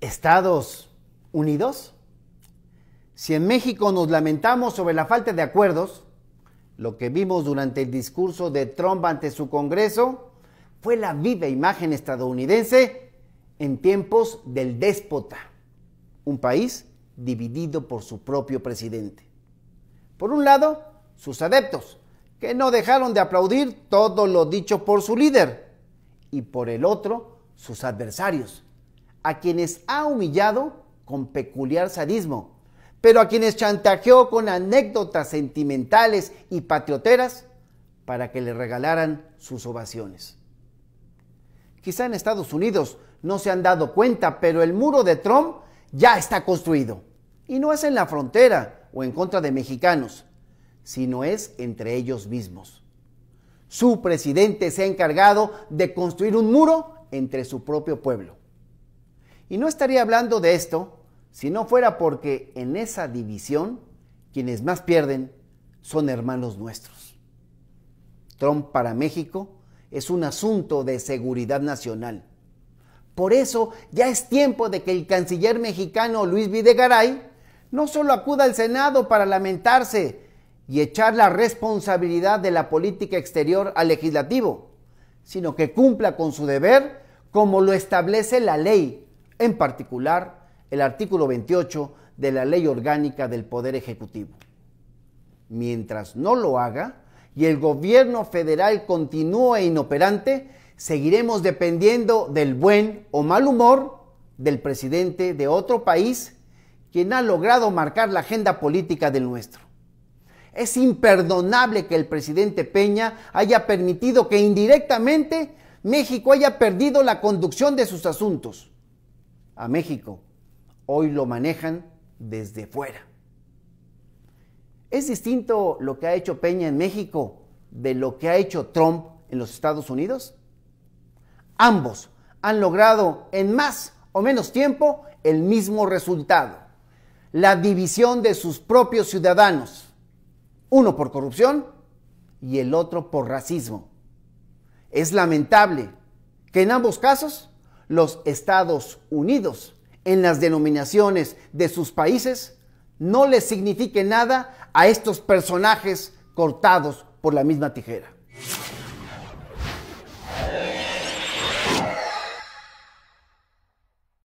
Estados Unidos? Si en México nos lamentamos sobre la falta de acuerdos, lo que vimos durante el discurso de Trump ante su Congreso fue la viva imagen estadounidense en tiempos del déspota, un país dividido por su propio presidente. Por un lado, sus adeptos, que no dejaron de aplaudir todo lo dicho por su líder, y por el otro, sus adversarios, a quienes ha humillado con peculiar sadismo, pero a quienes chantajeó con anécdotas sentimentales y patrioteras para que le regalaran sus ovaciones. Quizá en Estados Unidos no se han dado cuenta, pero el muro de Trump ya está construido. Y no es en la frontera o en contra de mexicanos, sino es entre ellos mismos. Su presidente se ha encargado de construir un muro entre su propio pueblo. Y no estaría hablando de esto si no fuera porque en esa división quienes más pierden son hermanos nuestros. Trump para México es un asunto de seguridad nacional. Por eso ya es tiempo de que el canciller mexicano Luis Videgaray no solo acuda al Senado para lamentarse y echar la responsabilidad de la política exterior al legislativo, sino que cumpla con su deber como lo establece la ley en particular el artículo 28 de la Ley Orgánica del Poder Ejecutivo. Mientras no lo haga y el gobierno federal continúe inoperante, seguiremos dependiendo del buen o mal humor del presidente de otro país quien ha logrado marcar la agenda política del nuestro. Es imperdonable que el presidente Peña haya permitido que indirectamente México haya perdido la conducción de sus asuntos a México. Hoy lo manejan desde fuera. Es distinto lo que ha hecho Peña en México de lo que ha hecho Trump en los Estados Unidos. Ambos han logrado en más o menos tiempo el mismo resultado, la división de sus propios ciudadanos, uno por corrupción y el otro por racismo. Es lamentable que en ambos casos los Estados Unidos en las denominaciones de sus países no les signifique nada a estos personajes cortados por la misma tijera.